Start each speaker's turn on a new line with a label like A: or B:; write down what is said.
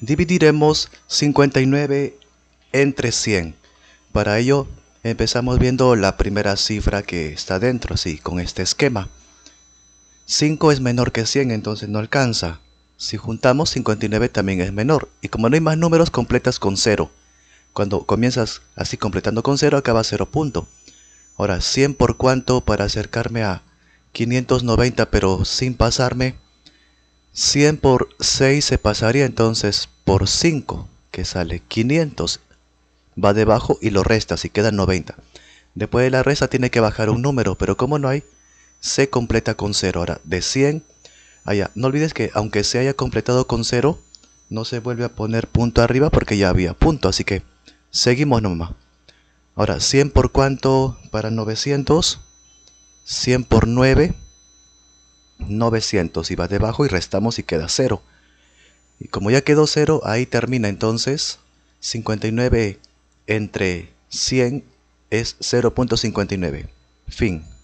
A: dividiremos 59 entre 100. Para ello empezamos viendo la primera cifra que está dentro, así, con este esquema. 5 es menor que 100, entonces no alcanza. Si juntamos 59 también es menor. Y como no hay más números, completas con 0. Cuando comienzas así completando con 0, acaba 0 punto. Ahora, 100 por cuánto para acercarme a 590, pero sin pasarme 100 por 6 se pasaría entonces por 5, que sale 500. Va debajo y lo resta, y queda 90. Después de la resta tiene que bajar un número, pero como no hay, se completa con 0. Ahora, de 100 allá. No olvides que aunque se haya completado con 0, no se vuelve a poner punto arriba porque ya había punto. Así que seguimos nomás. Ahora, 100 por cuánto para 900. 100 por 9. 900 y va debajo y restamos y queda 0. Y como ya quedó 0, ahí termina entonces 59 entre 100 es 0.59. Fin.